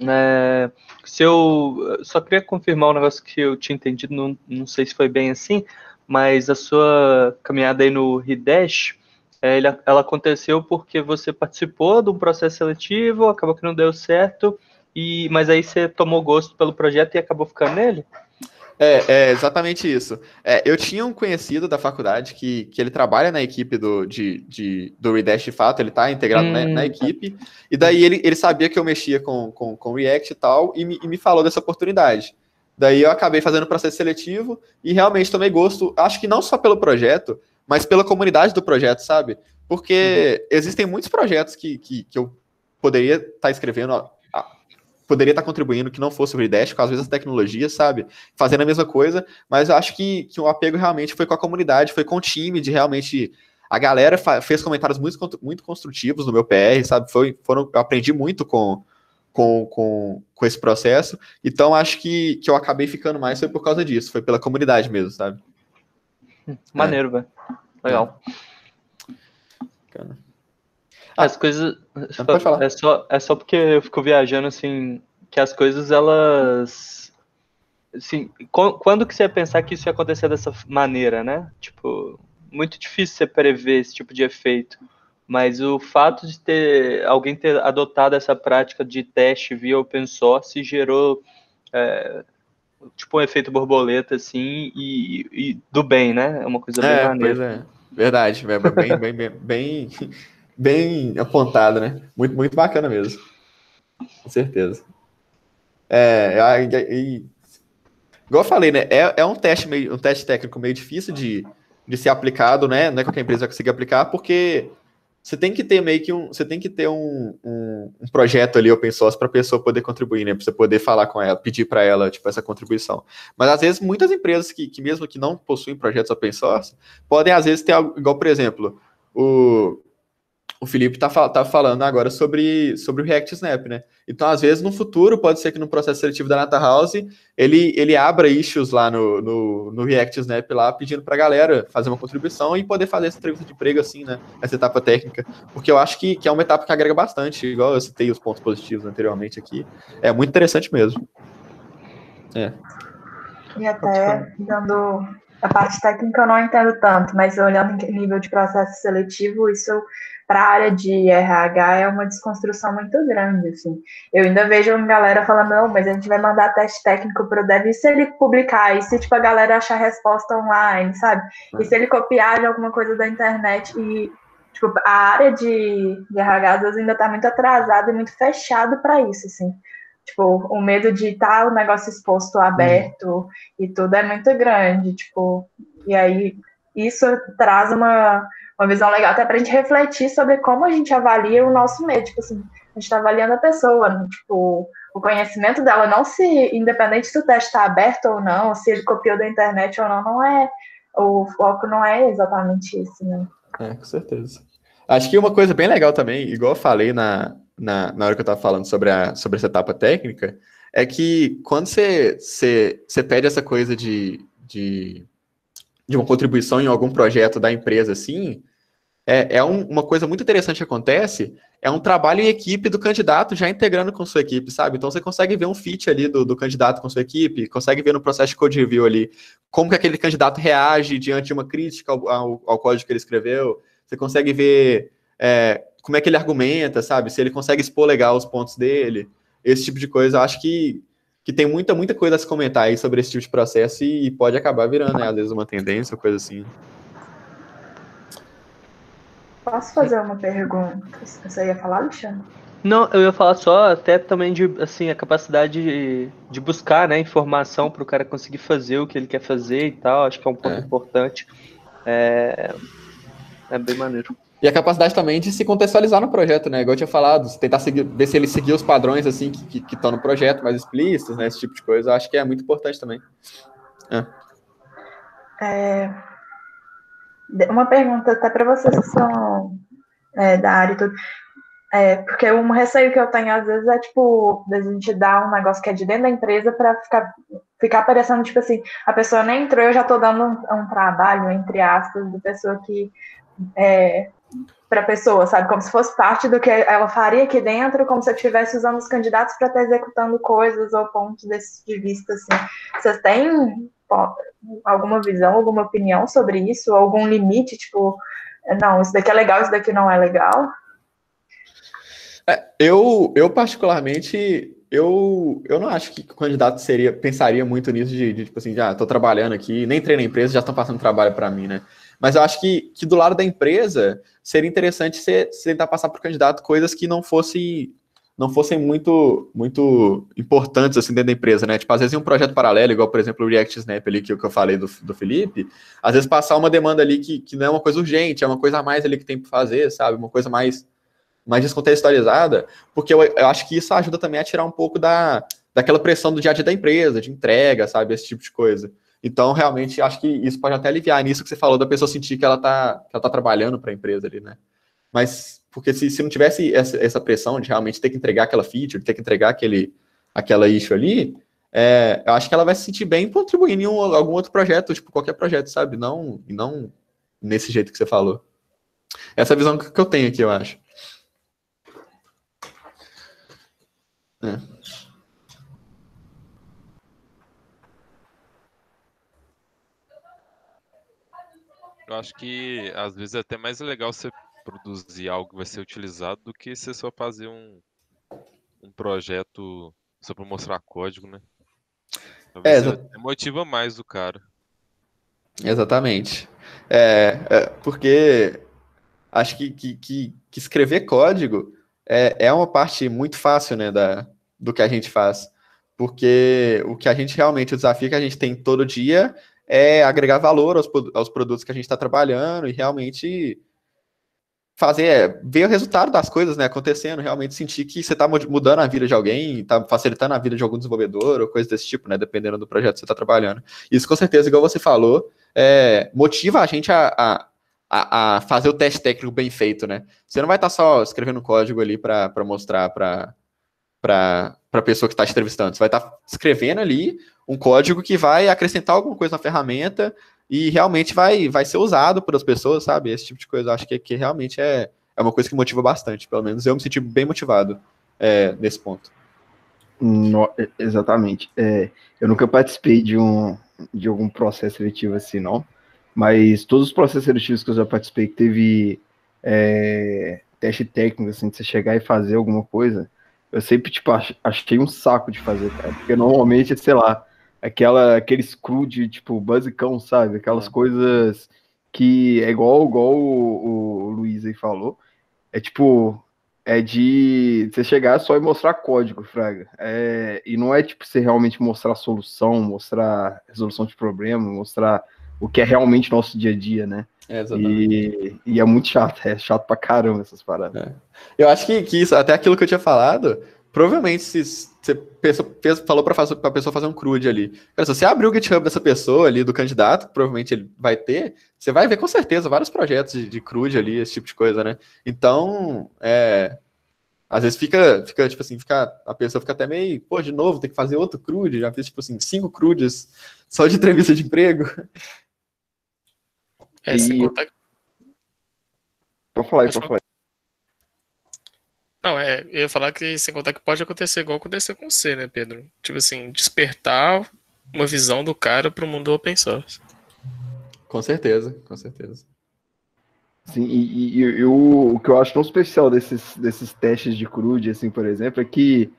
É, se eu só queria confirmar um negócio que eu tinha entendido, não, não sei se foi bem assim, mas a sua caminhada aí no Hidesh, é, ela aconteceu porque você participou de um processo seletivo, acabou que não deu certo, e mas aí você tomou gosto pelo projeto e acabou ficando nele? É, é exatamente isso. É, eu tinha um conhecido da faculdade que, que ele trabalha na equipe do, de, de do Redash de fato, ele está integrado hum. na, na, hum, equipe, e daí ele, ele sabia que eu mexia com, com, com React e tal, e me, e me falou dessa oportunidade. Daí eu acabei fazendo o processo seletivo e realmente tomei gosto, acho que não só pelo projeto, mas pela comunidade do projeto, sabe? Porque uhum. existem muitos projetos que, que, que eu poderia estar tá escrevendo poderia estar contribuindo que não fosse o dash, com às vezes as tecnologias, sabe? Fazendo a mesma coisa, mas eu acho que, que o apego realmente foi com a comunidade, foi com o time, de realmente. A galera fez comentários muito, muito construtivos no meu PR, sabe? Foi, foram, eu aprendi muito com, com, com, com esse processo. Então, acho que, que eu acabei ficando mais foi por causa disso, foi pela comunidade mesmo, sabe? Maneiro, é. velho. Legal. É. Ah, as coisas. Não, pode falar. É só, é só porque eu fico viajando assim, que as coisas elas. Assim, quando que você ia pensar que isso ia acontecer dessa maneira, né? Tipo, muito difícil você prever esse tipo de efeito. Mas o fato de ter alguém ter adotado essa prática de teste via open source gerou é, tipo um efeito borboleta, assim, e, e do bem, né? É uma coisa é, bem maneira. Pois é. Verdade, é, bem, bem, bem, bem bem apontado, né? Muito, muito bacana mesmo. Com certeza. É, e, e, igual eu falei, né? É, é um teste meio, um teste técnico meio difícil de, de ser aplicado, né? Não é qualquer empresa vai conseguir aplicar, porque você tem que ter meio que um, você tem que ter um, um, um projeto ali open source para a pessoa poder contribuir, né? Para você poder falar com ela, pedir para ela tipo essa contribuição. Mas às vezes muitas empresas que, que mesmo que não possuem projetos open source podem às vezes ter algo, igual por exemplo o o Felipe tá, tá falando agora sobre, sobre o React Snap, né? Então, às vezes, no futuro, pode ser que no processo seletivo da Nata House, ele, ele abra issues lá no, no, no React Snap, lá, pedindo para a galera fazer uma contribuição e poder fazer essa entrevista de emprego, assim, né? Essa etapa técnica. Porque eu acho que, que é uma etapa que agrega bastante, igual eu citei os pontos positivos anteriormente aqui. É muito interessante mesmo. É. E até dando. A parte técnica eu não entendo tanto, mas olhando em nível de processo seletivo, isso para a área de RH é uma desconstrução muito grande, assim. Eu ainda vejo uma galera falando, não, mas a gente vai mandar teste técnico para o Dev, e se ele publicar? E se, tipo, a galera achar resposta online, sabe? E se ele copiar de alguma coisa da internet? E, tipo, a área de, de RH, às vezes, ainda está muito atrasada e muito fechado para isso, assim. Tipo, o medo de estar tá o negócio exposto, aberto uhum. e tudo é muito grande, tipo... E aí, isso traz uma uma visão legal até para a gente refletir sobre como a gente avalia o nosso medo. Tipo assim, a gente está avaliando a pessoa, né? tipo, o conhecimento dela não se, independente se o teste está aberto ou não, se ele copiou da internet ou não, não é, o foco não é exatamente isso, né? É, com certeza. Acho que uma coisa bem legal também, igual eu falei na, na, na hora que eu estava falando sobre, a, sobre essa etapa técnica, é que quando você, você, você pede essa coisa de, de de uma contribuição em algum projeto da empresa, assim, é, é um, uma coisa muito interessante que acontece, é um trabalho em equipe do candidato já integrando com sua equipe, sabe? Então você consegue ver um fit ali do, do candidato com sua equipe, consegue ver no processo de code review ali como que aquele candidato reage diante de uma crítica ao, ao, ao código que ele escreveu, você consegue ver é, como é que ele argumenta, sabe? Se ele consegue expor legal os pontos dele, esse tipo de coisa. Eu acho que que tem muita, muita coisa a se comentar aí sobre esse tipo de processo e, e pode acabar virando, né, às vezes, uma tendência, coisa assim. Posso fazer uma pergunta? Você ia falar, Alexandre? Não, eu ia falar só até também de assim a capacidade de, de buscar né, informação para o cara conseguir fazer o que ele quer fazer e tal. Acho que é um ponto é. importante. É, é bem maneiro. E a capacidade também de se contextualizar no projeto, né? Igual eu tinha falado, tentar seguir, ver se ele seguiu os padrões assim que estão no projeto, mais explícitos, né? Esse tipo de coisa. Eu acho que é muito importante também. É. É, uma pergunta até para vocês que são é, da área e tudo. É, porque um receio que eu tenho às vezes é tipo da gente dar um negócio que é de dentro da empresa para ficar ficar parecendo tipo assim a pessoa nem entrou eu já estou dando um, um, trabalho entre aspas da pessoa que é, para a pessoa, sabe? Como se fosse parte do que ela faria aqui dentro, como se eu estivesse usando os candidatos para estar tá executando coisas ou pontos de vista, assim. Vocês têm alguma visão, alguma opinião sobre isso? Algum limite, tipo, não, isso daqui é legal, isso daqui não é legal? É, eu, eu particularmente, eu, eu não acho que o candidato seria, pensaria muito nisso de, de tipo assim, já ah, estou trabalhando aqui, nem entrei na empresa, já estão passando trabalho para mim, né? Mas eu acho que, que do lado da empresa seria interessante você, tentar passar para o candidato coisas que não fossem não fossem muito muito importantes assim dentro da empresa, né? Tipo, às vezes em um projeto paralelo, igual por exemplo o React Snap ali que, eu, é que eu falei do, do Felipe, às vezes passar uma demanda ali que, que não é uma coisa urgente, é uma coisa a mais ali que tem para fazer, sabe? Uma coisa mais mais descontextualizada, porque eu, eu acho que isso ajuda também a tirar um pouco da, daquela pressão do dia a dia da empresa, de entrega, sabe? Esse tipo de coisa. Então, realmente, acho que isso pode até aliviar nisso que você falou, da pessoa sentir que ela está tá trabalhando para a empresa ali, né? Mas, porque se, se não tivesse essa, essa pressão de realmente ter que entregar aquela feature, ter que entregar aquele, aquela issue ali, é, eu acho que ela vai se sentir bem contribuindo em um, algum outro projeto, tipo, qualquer projeto, sabe? Não, não nesse jeito que você falou. Essa é a visão que eu tenho aqui, eu acho. É. eu acho que às vezes é até mais legal você produzir algo que vai ser utilizado do que você só fazer um, um projeto só para mostrar código, né? Talvez é, exa... motiva mais o cara. Exatamente. É, é porque acho que, que, que, que, escrever código é, é uma parte muito fácil né, da, do que a gente faz. Porque o que a gente realmente, o desafio que a gente tem todo dia é agregar valor aos, aos produtos que a gente está trabalhando e realmente fazer, é, ver o resultado das coisas né, acontecendo, realmente sentir que você está mudando a vida de alguém, está facilitando a vida de algum desenvolvedor ou coisa desse tipo, né, dependendo do projeto que você está trabalhando. Isso, com certeza, igual você falou, é, motiva a gente a, a a, fazer o teste técnico bem feito, né? Você não vai estar tá só escrevendo código ali para mostrar para para a pessoa que está te entrevistando. Você vai estar tá escrevendo ali um código que vai acrescentar alguma coisa na ferramenta e realmente vai, vai ser usado por as pessoas, sabe? Esse tipo de coisa. acho que, que realmente é, é uma coisa que motiva bastante. Pelo menos eu me senti bem motivado é, nesse ponto. No, exatamente. É, eu nunca participei de, um, de algum processo seletivo assim, não. Mas todos os processos seletivos que eu já participei, que teve é, teste técnico, assim, de você chegar e fazer alguma coisa, eu sempre, tipo, achei um saco de fazer, cara. Porque normalmente, sei lá, aquela, aqueles cru de, tipo, basicão, sabe? Aquelas é. coisas que é igual, igual o, o Luiz aí falou. É tipo, é de você chegar só e mostrar código, Fraga. É, e não é tipo você realmente mostrar solução, mostrar resolução de problema, mostrar o que é realmente nosso dia a dia, né? É, exatamente. E, e, é muito chato, é chato pra caramba essas paradas. É. Eu acho que, que isso, até aquilo que eu tinha falado, provavelmente se você pensou, pensou, falou pra, pra pessoa fazer um crude ali. Cara, se você abrir o GitHub dessa pessoa ali, do candidato, que provavelmente ele vai ter, você vai ver com certeza vários projetos de, de crude ali, esse tipo de coisa, né? Então, é, às vezes fica, fica tipo assim, fica, a pessoa fica até meio, pô, de novo, tem que fazer outro crude, já fiz, tipo assim, cinco crudes só de entrevista de emprego. É, e... sem contar... Pode falar aí, pode falar Não, é, eu ia falar que sem contar que pode acontecer igual aconteceu com você, né, Pedro? Tipo assim, despertar uma visão do cara para o mundo open source. Com certeza, com certeza. Sim, e, e eu, o que eu acho tão especial desses, desses testes de crude, assim, por exemplo, é que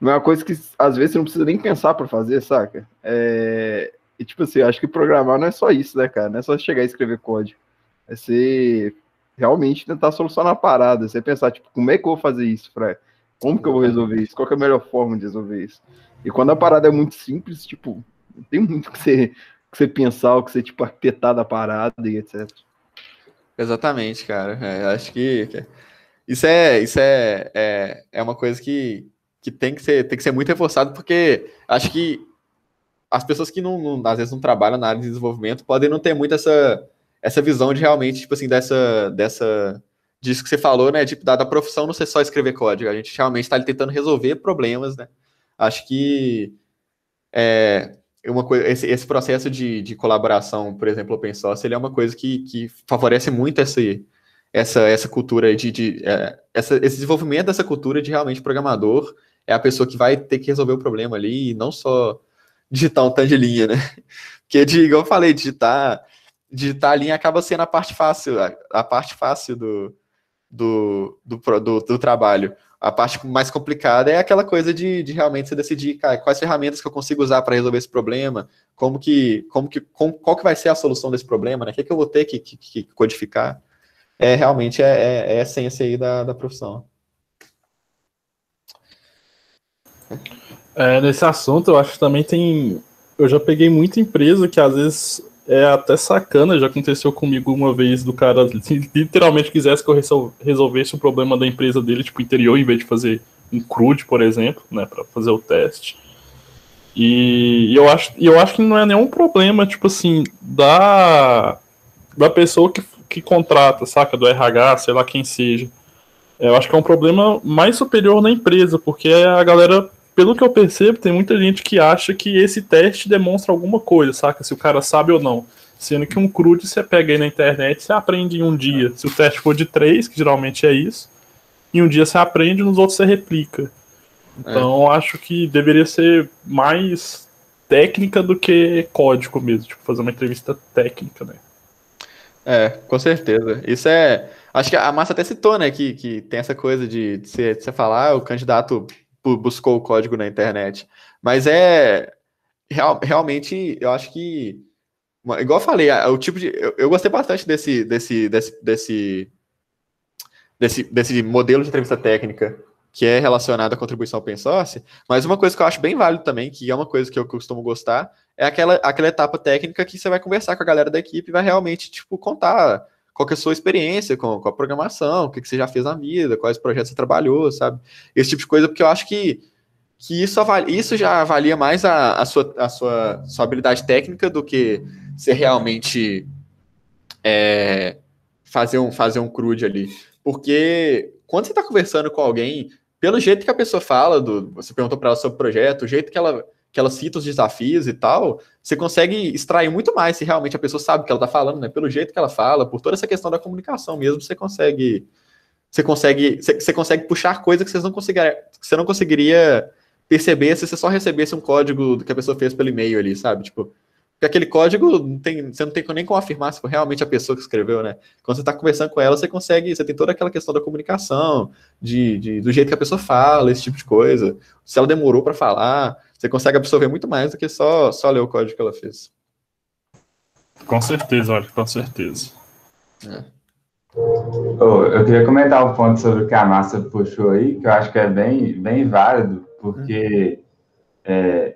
não é uma coisa que às vezes você não precisa nem pensar para fazer, saca? É, e, tipo assim, acho que programar não é só isso, né, cara? Não é só chegar e escrever código. É você realmente tentar solucionar a parada. Você pensar, tipo, como é que eu vou fazer isso, Fred? Como que eu vou resolver isso? Qual é a melhor forma de resolver isso? E quando a parada é muito simples, tipo, não tem muito que você, que você pensar, o que você, tipo, arquitetar da parada e etc. Exatamente, cara. É, acho que, que isso é isso é, é, é uma coisa que, que tem que ser tem que ser muito reforçado porque acho que as pessoas que não, não, às vezes não trabalham na área de desenvolvimento podem não ter muito essa, essa visão de realmente, tipo assim, dessa, dessa disso que você falou, né? Tipo, da, da profissão não ser só escrever código. A gente realmente está tentando resolver problemas, né? Acho que é, uma coisa, esse, esse processo de, de colaboração, por exemplo, open source, ele é uma coisa que, que favorece muito essa essa, essa cultura de, de é, essa, esse desenvolvimento dessa cultura de realmente programador é a pessoa que vai ter que resolver o problema ali e não só digitar um tanto de linha, né? Porque, de, igual eu falei, digitar, digitar a linha acaba sendo a parte fácil, a, a parte fácil do, do, do, do, do, trabalho. A parte mais complicada é aquela coisa de, de realmente você decidir cara, quais ferramentas que eu consigo usar para resolver esse problema, como que, como que, com qual que vai ser a solução desse problema, né? O que, é que eu vou ter que, que, que codificar? É realmente é, é, é a essência aí da, da profissão. É, nesse assunto, eu acho que também tem. Eu já peguei muita empresa que às vezes é até sacana, já aconteceu comigo uma vez do cara literalmente quisesse que eu resolvesse o problema da empresa dele, tipo, interior, em vez de fazer um CRUD, por exemplo, né, para fazer o teste. E, eu acho, e eu acho que não é nenhum problema, tipo assim, da, da pessoa que, que contrata, saca, do RH, sei lá quem seja. É, eu acho que é um problema mais superior na empresa, porque a galera pelo que eu percebo, tem muita gente que acha que esse teste demonstra alguma coisa, saca? Se o cara sabe ou não. Sendo que um crude você pega aí na internet, você aprende em um dia. Se o teste for de três, que geralmente é isso, em um dia você aprende, e nos outros você replica. Então é. acho que deveria ser mais técnica do que código mesmo, tipo, fazer uma entrevista técnica, né? É, com certeza. Isso é. Acho que a Massa até citou, né, que, que tem essa coisa de você falar, ah, o candidato buscou o código na internet. Mas é. Real, realmente, eu acho que. Igual eu falei, o tipo de. Eu, eu gostei bastante desse, desse, desse, desse, desse, desse modelo de entrevista técnica que é relacionado à contribuição open source, mas uma coisa que eu acho bem válido também, que é uma coisa que eu costumo gostar, é aquela, aquela etapa técnica que você vai conversar com a galera da equipe e vai realmente, tipo, contar qual é a sua experiência com, com a programação, o que, que você já fez na vida, quais projetos você trabalhou, sabe? Esse tipo de coisa, porque eu acho que, que isso, avalia, isso já avalia mais a, a, sua, a sua, sua habilidade técnica do que você realmente é, fazer, um, fazer um crude ali. Porque quando você está conversando com alguém, pelo jeito que a pessoa fala, do, você perguntou para ela sobre o projeto, o jeito que ela que ela cita os desafios e tal, você consegue extrair muito mais se realmente a pessoa sabe o que ela está falando, né? Pelo jeito que ela fala, por toda essa questão da comunicação mesmo, você consegue. Você consegue, você, consegue puxar coisa que, não você não conseguiria perceber se você só recebesse um código que a pessoa fez pelo e-mail ali, sabe? Tipo, porque aquele código não tem, você não tem nem como afirmar se foi realmente a pessoa que escreveu, né? Quando você está conversando com ela, você consegue, você tem toda aquela questão da comunicação, de, de, do jeito que a pessoa fala, esse tipo de coisa, se ela demorou para falar você consegue absorver muito mais do que só, só ler o código que ela fez. Com certeza, olha, com certeza. É. Oh, eu queria comentar um ponto sobre o que a Massa puxou aí, que eu acho que é bem, bem válido, porque é,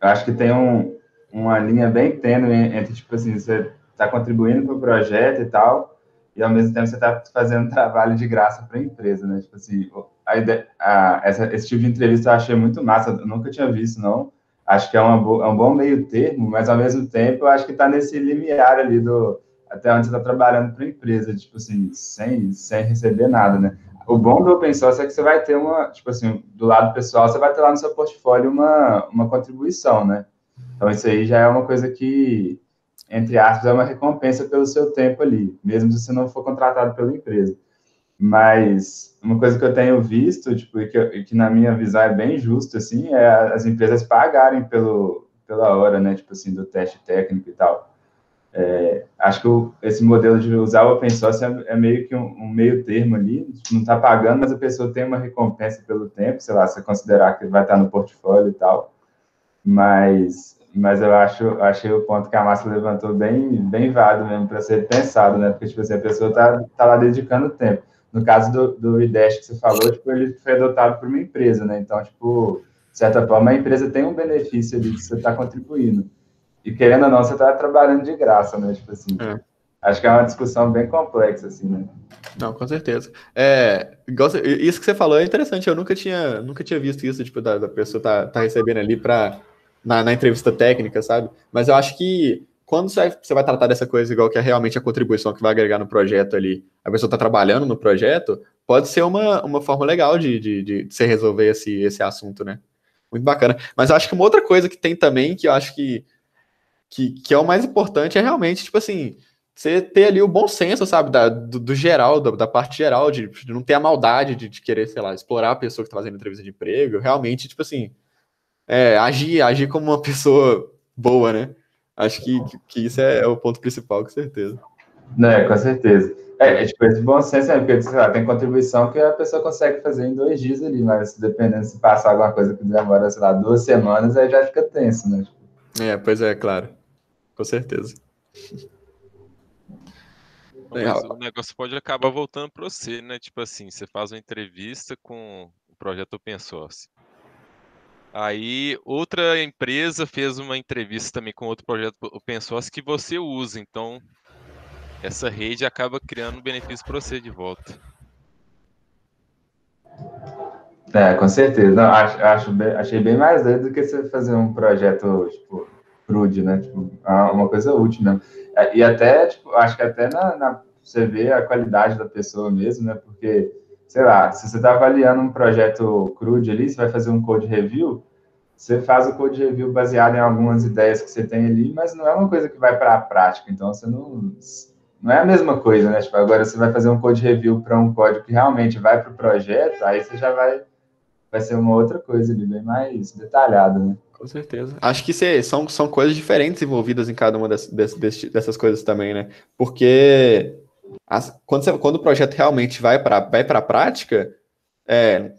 eu acho que tem um, uma linha bem tênue entre, tipo assim, você está contribuindo para o projeto e tal, e ao mesmo tempo você está fazendo trabalho de graça para a empresa, né? Tipo assim, a ideia, a, essa, esse tipo de entrevista eu achei muito massa, eu nunca tinha visto, não. Acho que é, uma, é um bom meio termo, mas ao mesmo tempo eu acho que está nesse limiar ali do até onde você está trabalhando para a empresa, tipo assim, sem, sem receber nada, né? O bom do open source é que você vai ter uma, tipo assim, do lado pessoal, você vai ter lá no seu portfólio uma, uma contribuição, né? Então isso aí já é uma coisa que entre aspas, é uma recompensa pelo seu tempo ali, mesmo se você não for contratado pela empresa. Mas uma coisa que eu tenho visto, tipo, e que, que, na minha visão é bem justo, assim, é as empresas pagarem pelo, pela hora, né, tipo assim, do teste técnico e tal. É, acho que o, esse modelo de usar o open source é, é meio que um, um, meio termo ali, tipo, não está pagando, mas a pessoa tem uma recompensa pelo tempo, sei lá, se considerar que vai estar no portfólio e tal. Mas mas eu acho, achei o ponto que a Márcia levantou bem, bem válido mesmo para ser pensado, né? Porque, tipo assim, a pessoa está tá lá dedicando tempo. No caso do, do IDEST que você falou, tipo, ele foi adotado por uma empresa, né? Então, tipo, de certa forma, a empresa tem um benefício ali que você está contribuindo. E querendo ou não, você está trabalhando de graça, né? Tipo assim, é. acho que é uma discussão bem complexa, assim, né? Não, com certeza. É, isso que você falou é interessante, eu nunca tinha, nunca tinha visto isso, tipo, da, da pessoa tá, tá recebendo ali para na, na entrevista técnica, sabe? Mas eu acho que quando você vai, tratar dessa coisa igual que é realmente a contribuição que vai agregar no projeto ali, a pessoa está trabalhando no projeto, pode ser uma, uma forma legal de, de, de, de você resolver esse, esse assunto, né? Muito bacana. Mas eu acho que uma outra coisa que tem também, que eu acho que, que, que é o mais importante, é realmente, tipo assim, você ter ali o bom senso, sabe, da, do, do geral, da, da, parte geral, de, de, não ter a maldade de, de, querer, sei lá, explorar a pessoa que está fazendo entrevista de emprego, realmente, tipo assim, é, agir, agir como uma pessoa boa, né? Acho que, que isso é, o ponto principal, com certeza. Não, é, com certeza. É, é tipo, esse bom senso né? porque, sei lá, tem contribuição que a pessoa consegue fazer em dois dias ali, mas dependendo se passar alguma coisa que demora, sei lá, duas semanas, aí já fica tenso, né? É, pois é, claro. Com certeza. Mas o negócio pode acabar voltando para você, né? Tipo assim, você faz uma entrevista com o projeto open source. Aí outra empresa fez uma entrevista também com outro projeto open source que você usa, então essa rede acaba criando um benefício para você de volta. É, com certeza. Não, acho, acho achei bem mais doido do que você fazer um projeto, tipo, crude, né? Tipo, é uma coisa útil mesmo. É, e até, tipo, acho que até na, na, você vê a qualidade da pessoa mesmo, né? Porque sei lá, se você está avaliando um projeto crude ali, você vai fazer um code review, você faz o code review baseado em algumas ideias que você tem ali, mas não é uma coisa que vai para a prática, então você não. Não é a mesma coisa, né? Tipo, agora você vai fazer um code review para um código que realmente vai para o projeto, aí você já vai. Vai ser uma outra coisa ali, bem mais detalhada, né? Com certeza. Acho que cê, são, são coisas diferentes envolvidas em cada uma dessas, dessas, dessas coisas também, né? Porque as, quando, você, quando o projeto realmente vai para vai a prática, é,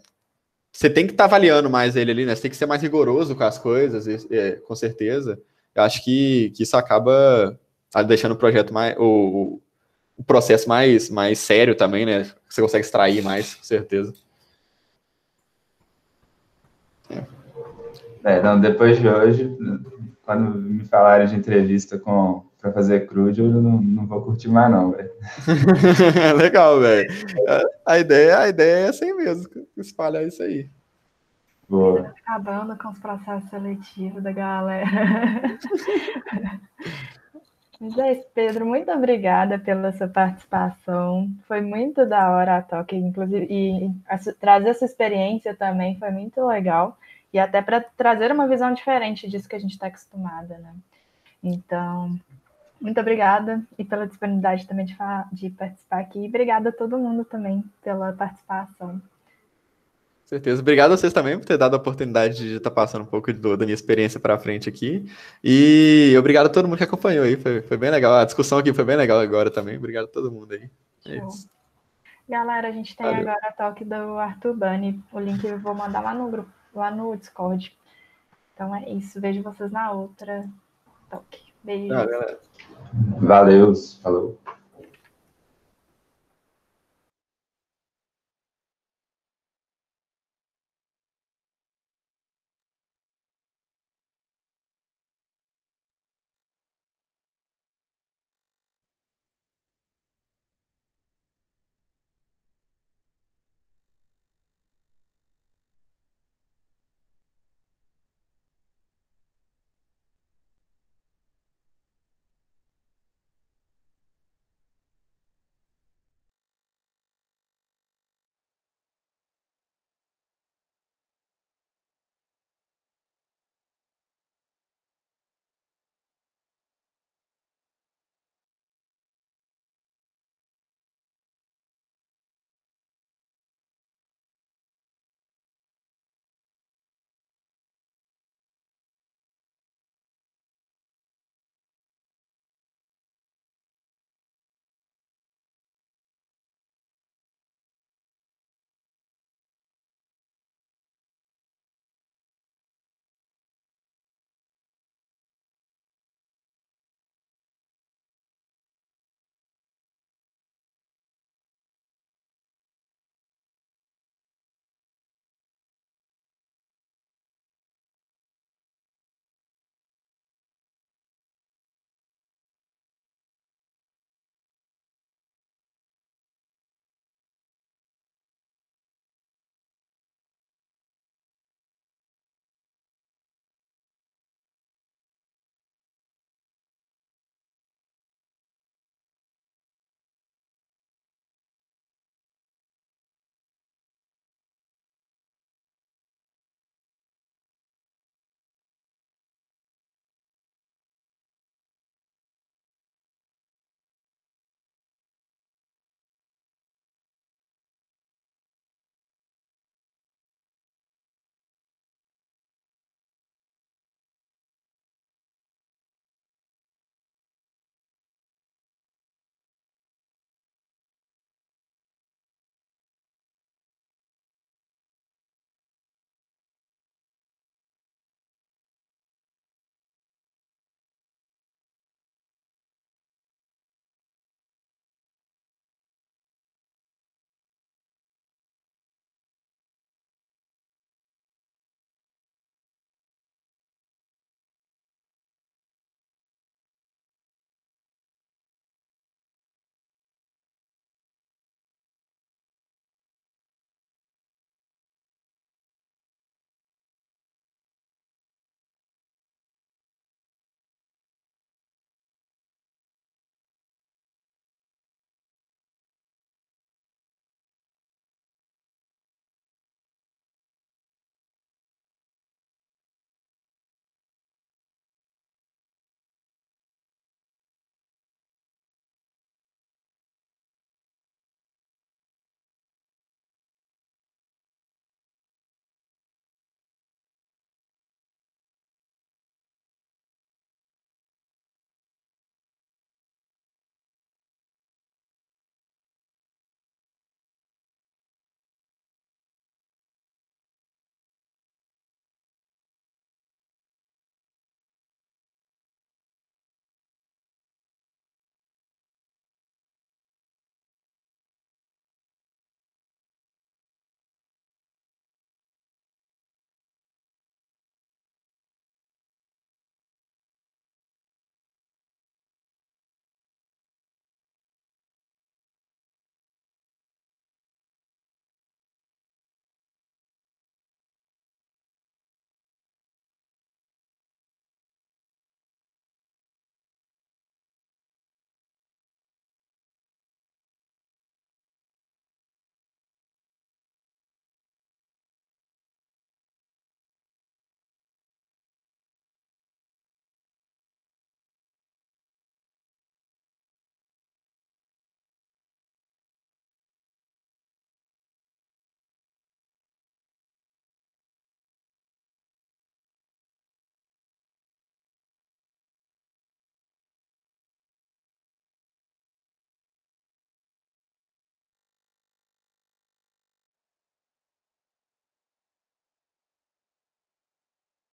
você tem que estar tá avaliando mais ele ali, né? Você tem que ser mais rigoroso com as coisas, é, com certeza. Eu acho que, que isso acaba ah, deixando o projeto mais. O, o processo mais, mais sério também, né? Você consegue extrair mais, com certeza. É. não, depois de hoje, quando me falaram de entrevista com para fazer crude, eu não, não vou curtir mais, não, velho. Legal, velho. A ideia, a ideia é assim mesmo, espalhar isso aí. Boa. Tá acabando com os processos seletivos da galera. Mas é isso, Pedro. Muito obrigada pela sua participação. Foi muito da hora a toque, inclusive, e a trazer essa experiência também foi muito legal. E até para trazer uma visão diferente disso que a gente está acostumada, né? Então, muito obrigada e pela disponibilidade também de, de participar aqui. E obrigada a todo mundo também pela participação. Com certeza. Obrigado a vocês também por ter dado a oportunidade de estar passando um pouco do, da minha experiência para frente aqui. E obrigado a todo mundo que acompanhou aí. Foi, foi, bem legal. A discussão aqui foi bem legal agora também. Obrigado a todo mundo aí. É Galera, a gente tem Valeu. agora a talk do Arthur Bani. O link eu vou mandar lá no grupo, lá no Discord. Então é isso. Vejo vocês na outra talk. Beijo. Ah, Valeu, falou.